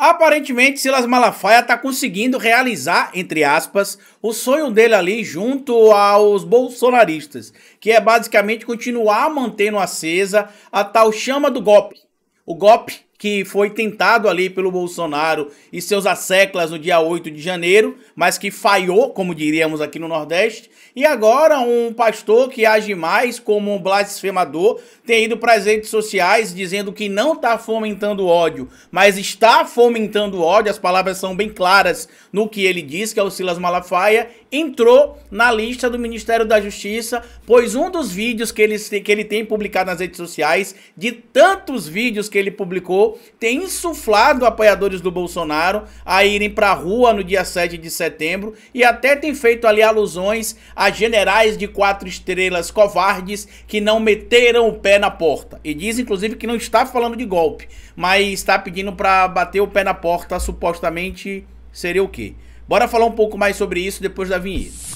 Aparentemente, Silas Malafaia está conseguindo realizar, entre aspas, o sonho dele ali junto aos bolsonaristas, que é basicamente continuar mantendo acesa a tal chama do golpe. O golpe que foi tentado ali pelo Bolsonaro e seus asseclas no dia 8 de janeiro, mas que falhou, como diríamos aqui no Nordeste, e agora um pastor que age mais como um blasfemador tem ido para as redes sociais dizendo que não está fomentando ódio, mas está fomentando ódio, as palavras são bem claras no que ele diz, que é o Silas Malafaia, entrou na lista do Ministério da Justiça, pois um dos vídeos que ele, que ele tem publicado nas redes sociais, de tantos vídeos que ele publicou, tem insuflado apoiadores do Bolsonaro a irem para a rua no dia 7 de setembro e até tem feito ali alusões a generais de quatro estrelas covardes que não meteram o pé na porta. E diz, inclusive, que não está falando de golpe, mas está pedindo para bater o pé na porta, supostamente seria o quê? Bora falar um pouco mais sobre isso depois da vinheta.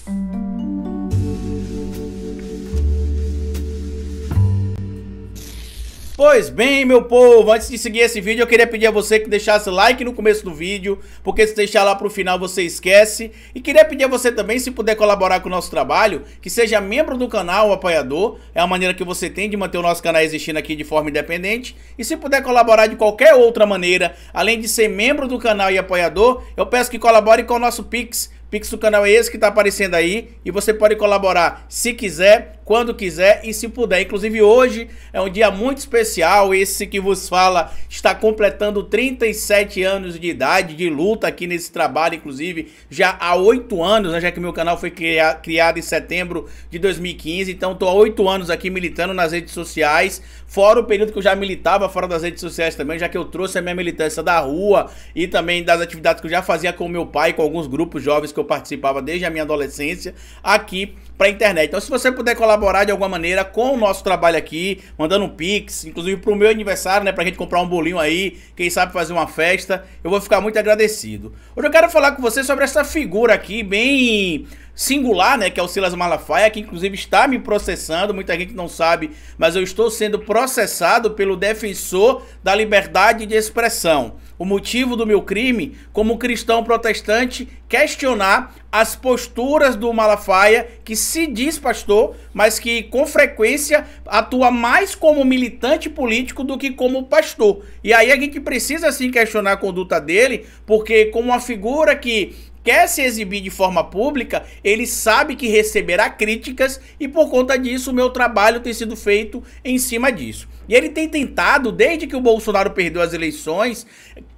Pois bem, meu povo, antes de seguir esse vídeo, eu queria pedir a você que deixasse like no começo do vídeo, porque se deixar lá pro final você esquece. E queria pedir a você também, se puder colaborar com o nosso trabalho, que seja membro do canal, apoiador, é a maneira que você tem de manter o nosso canal existindo aqui de forma independente. E se puder colaborar de qualquer outra maneira, além de ser membro do canal e apoiador, eu peço que colabore com o nosso Pix, Pix do canal é esse que está aparecendo aí e você pode colaborar se quiser quando quiser e se puder. Inclusive hoje é um dia muito especial, esse que vos fala está completando 37 anos de idade, de luta aqui nesse trabalho, inclusive já há oito anos, né, já que meu canal foi criado, em setembro de 2015, então estou há oito anos aqui militando nas redes sociais, fora o período que eu já militava fora das redes sociais também, já que eu trouxe a minha militância da rua e também das atividades que eu já fazia com meu pai, com alguns grupos jovens que eu participava desde a minha adolescência, aqui para a internet. Então, se você puder colaborar de alguma maneira com o nosso trabalho aqui, mandando um pix, inclusive para o meu aniversário, né, para a gente comprar um bolinho aí, quem sabe fazer uma festa, eu vou ficar muito agradecido. Hoje eu quero falar com você sobre essa figura aqui, bem singular, né, que é o Silas Malafaia, que inclusive está me processando, muita gente não sabe, mas eu estou sendo processado pelo defensor da liberdade de expressão o motivo do meu crime, como cristão protestante, questionar as posturas do Malafaia, que se diz pastor, mas que com frequência atua mais como militante político do que como pastor. E aí a gente precisa sim questionar a conduta dele, porque como uma figura que quer se exibir de forma pública, ele sabe que receberá críticas e por conta disso o meu trabalho tem sido feito em cima disso. E ele tem tentado, desde que o Bolsonaro perdeu as eleições,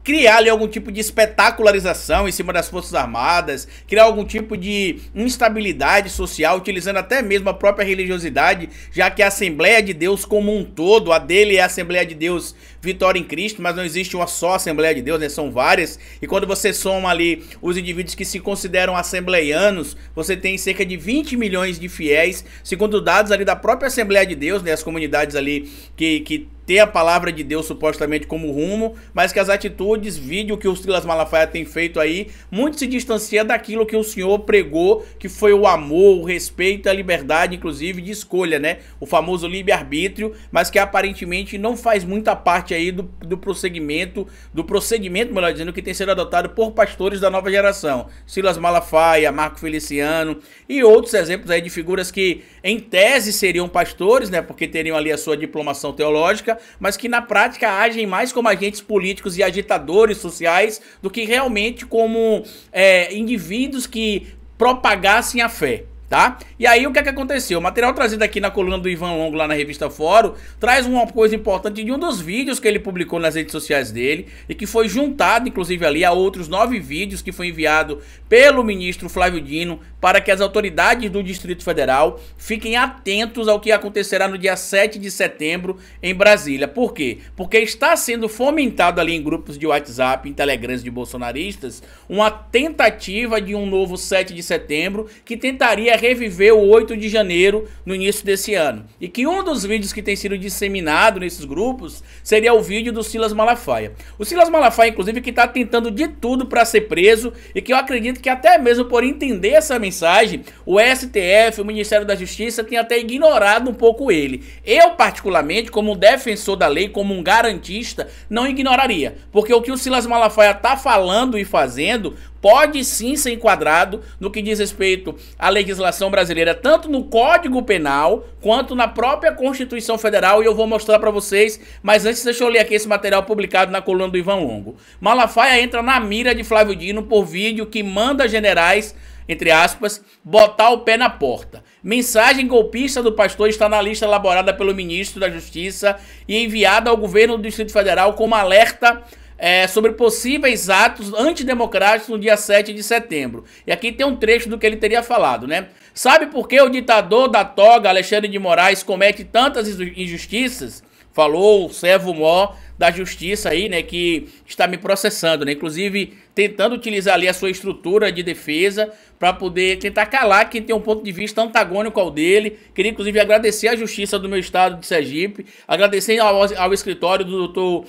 criar ali algum tipo de espetacularização em cima das Forças Armadas, criar algum tipo de instabilidade social, utilizando até mesmo a própria religiosidade, já que a Assembleia de Deus como um todo, a dele é a Assembleia de Deus Vitória em Cristo, mas não existe uma só Assembleia de Deus, né? São várias. E quando você soma ali os indivíduos que se consideram assembleianos, você tem cerca de 20 milhões de fiéis, segundo dados ali da própria Assembleia de Deus, né? As comunidades ali que kita ter a palavra de Deus supostamente como rumo, mas que as atitudes, vídeo que o Silas Malafaia tem feito aí, muito se distancia daquilo que o senhor pregou, que foi o amor, o respeito, a liberdade, inclusive, de escolha, né? O famoso livre-arbítrio, mas que aparentemente não faz muita parte aí do, do prosseguimento, do procedimento, melhor dizendo, que tem sido adotado por pastores da nova geração. Silas Malafaia, Marco Feliciano e outros exemplos aí de figuras que, em tese, seriam pastores, né? Porque teriam ali a sua diplomação teológica, mas que na prática agem mais como agentes políticos e agitadores sociais do que realmente como é, indivíduos que propagassem a fé tá? E aí o que é que aconteceu? O material trazido aqui na coluna do Ivan Longo lá na revista Fórum traz uma coisa importante de um dos vídeos que ele publicou nas redes sociais dele e que foi juntado inclusive ali a outros nove vídeos que foi enviado pelo ministro Flávio Dino para que as autoridades do Distrito Federal fiquem atentos ao que acontecerá no dia 7 de setembro em Brasília. Por quê? Porque está sendo fomentado ali em grupos de WhatsApp, em telegrams de bolsonaristas, uma tentativa de um novo 7 de setembro que tentaria reviver o 8 de janeiro no início desse ano. E que um dos vídeos que tem sido disseminado nesses grupos seria o vídeo do Silas Malafaia. O Silas Malafaia, inclusive, que está tentando de tudo para ser preso e que eu acredito que até mesmo por entender essa mensagem, o STF, o Ministério da Justiça, tem até ignorado um pouco ele. Eu, particularmente, como um defensor da lei, como um garantista, não ignoraria. Porque o que o Silas Malafaia está falando e fazendo pode sim ser enquadrado no que diz respeito à legislação brasileira, tanto no Código Penal quanto na própria Constituição Federal, e eu vou mostrar para vocês, mas antes deixa eu ler aqui esse material publicado na coluna do Ivan Longo. Malafaia entra na mira de Flávio Dino por vídeo que manda generais entre aspas, botar o pé na porta. Mensagem golpista do pastor está na lista elaborada pelo ministro da Justiça e enviada ao governo do Distrito Federal como alerta é, sobre possíveis atos antidemocráticos no dia 7 de setembro. E aqui tem um trecho do que ele teria falado, né? Sabe por que o ditador da toga, Alexandre de Moraes, comete tantas injustiças? Falou o servo mó da justiça aí, né, que está me processando, né? Inclusive, tentando utilizar ali a sua estrutura de defesa para poder tentar calar quem tem um ponto de vista antagônico ao dele. Queria, inclusive, agradecer à Justiça do meu estado de Sergipe, agradecer ao, ao escritório do doutor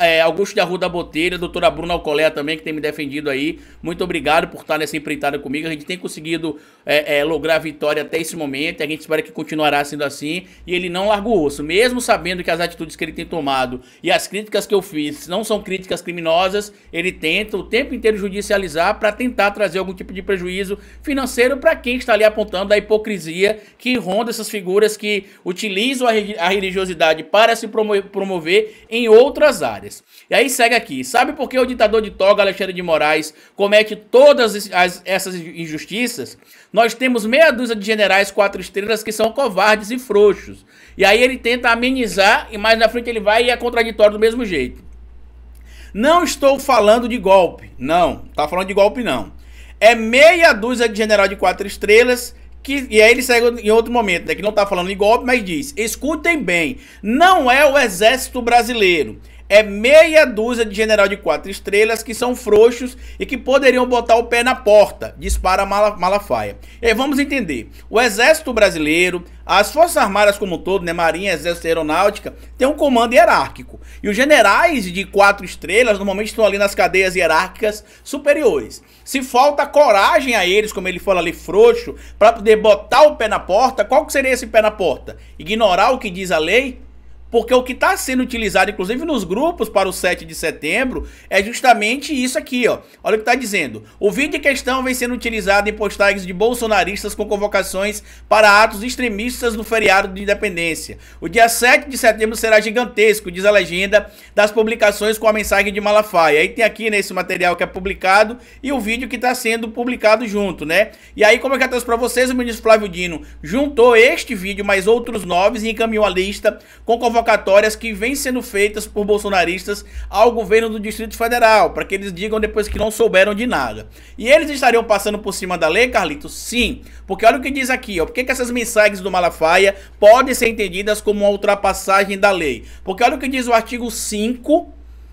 é, Augusto de Arruda Botelho, doutora Bruna Alcolea também, que tem me defendido aí. Muito obrigado por estar nessa empreitada comigo. A gente tem conseguido é, é, lograr vitória até esse momento, a gente espera que continuará sendo assim. E ele não largou o osso, mesmo sabendo que as atitudes que ele tem tomado e as críticas que eu fiz não são críticas criminosas, ele tenta o tempo inteiro judicializar para tentar trazer algum tipo de prejuízo financeiro para quem está ali apontando a hipocrisia que ronda essas figuras que utilizam a religiosidade para se promover em outras áreas. E aí segue aqui. Sabe por que o ditador de toga, Alexandre de Moraes, comete todas as, essas injustiças? Nós temos meia dúzia de generais quatro estrelas que são covardes e frouxos. E aí ele tenta amenizar, e mais na frente ele vai e é contraditório do mesmo jeito. Não estou falando de golpe, não. Tá falando de golpe, não. É meia dúzia de general de quatro estrelas que, e aí ele segue em outro momento, né, que não está falando de golpe, mas diz: escutem bem, não é o exército brasileiro é meia dúzia de general de quatro estrelas que são frouxos e que poderiam botar o pé na porta, dispara Malafaia. E vamos entender. O Exército Brasileiro, as Forças Armadas como um todo, né, Marinha, Exército e Aeronáutica, tem um comando hierárquico. E os generais de quatro estrelas normalmente estão ali nas cadeias hierárquicas superiores. Se falta coragem a eles, como ele fala ali, frouxo, para poder botar o pé na porta, qual que seria esse pé na porta? Ignorar o que diz a lei? porque o que está sendo utilizado, inclusive nos grupos para o 7 de setembro, é justamente isso aqui, ó. Olha o que está dizendo. O vídeo em questão vem sendo utilizado em postagens de bolsonaristas com convocações para atos extremistas no feriado de independência. O dia 7 de setembro será gigantesco, diz a legenda das publicações com a mensagem de Malafaia. Aí tem aqui nesse né, material que é publicado e o vídeo que está sendo publicado junto, né? E aí, como eu já trouxe para vocês, o ministro Flávio Dino juntou este vídeo mais outros nove e encaminhou a lista com convocações convocatórias que vêm sendo feitas por bolsonaristas ao governo do Distrito Federal, para que eles digam depois que não souberam de nada. E eles estariam passando por cima da lei, Carlitos? Sim. Porque olha o que diz aqui, ó. Por que, que essas mensagens do Malafaia podem ser entendidas como uma ultrapassagem da lei? Porque olha o que diz o artigo 5,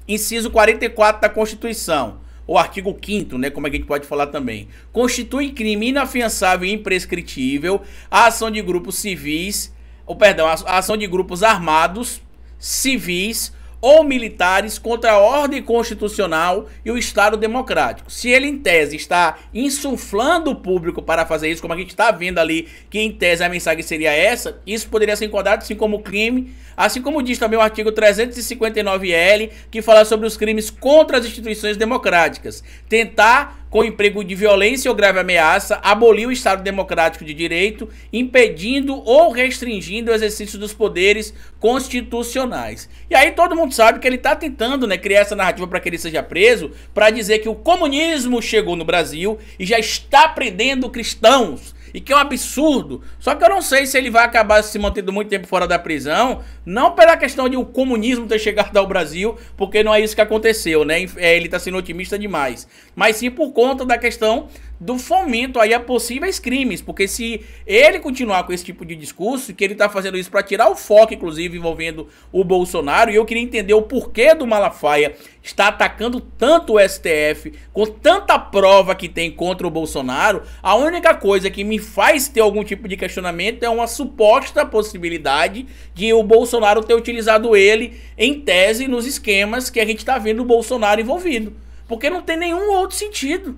inciso 44 da Constituição o artigo 5 né, como é que a gente pode falar também, constitui crime inafiançável e imprescritível a ação de grupos civis ou perdão, a, ação de grupos armados, civis ou militares contra a ordem constitucional e o Estado democrático. Se ele, em tese, está insuflando o público para fazer isso, como a gente está vendo ali, que em tese a mensagem seria essa, isso poderia ser enquadrado assim como crime, assim como diz também o artigo 359-L, que fala sobre os crimes contra as instituições democráticas. Tentar com emprego de violência ou grave ameaça, abolir o Estado Democrático de Direito, impedindo ou restringindo o exercício dos poderes constitucionais. E aí todo mundo sabe que ele está tentando né, criar essa narrativa para que ele seja preso, para dizer que o comunismo chegou no Brasil e já está prendendo cristãos e que é um absurdo. Só que eu não sei se ele vai acabar se mantendo muito tempo fora da prisão, não pela questão de o comunismo ter chegado ao Brasil, porque não é isso que aconteceu, né? É, ele tá sendo otimista demais, mas sim por conta da questão do fomento aí a possíveis crimes, porque se ele continuar com esse tipo de discurso, que ele tá fazendo isso para tirar o foco, inclusive, envolvendo o Bolsonaro, e eu queria entender o porquê do Malafaia está atacando tanto o STF, com tanta prova que tem contra o Bolsonaro, a única coisa que me faz ter algum tipo de questionamento é uma suposta possibilidade de o Bolsonaro ter utilizado ele em tese nos esquemas que a gente está vendo o Bolsonaro envolvido. Porque não tem nenhum outro sentido.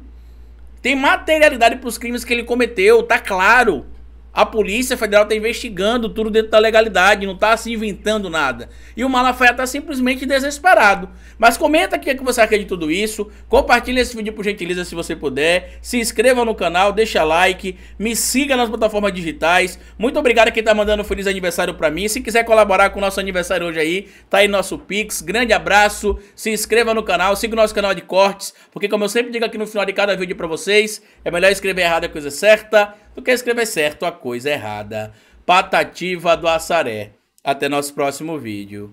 Tem materialidade para os crimes que ele cometeu, tá claro. A Polícia Federal está investigando tudo dentro da legalidade, não está se inventando nada. E o Malafaia está simplesmente desesperado. Mas comenta aqui o que você acha de tudo isso. Compartilhe esse vídeo por gentileza se você puder. Se inscreva no canal, deixa like, me siga nas plataformas digitais. Muito obrigado a quem está mandando um feliz aniversário para mim. Se quiser colaborar com o nosso aniversário hoje aí, tá aí nosso Pix. Grande abraço, se inscreva no canal, siga o nosso canal de cortes, porque como eu sempre digo aqui no final de cada vídeo para vocês, é melhor escrever errado a coisa certa Tu quer escrever certo a coisa errada. Patativa do Assaré. Até nosso próximo vídeo.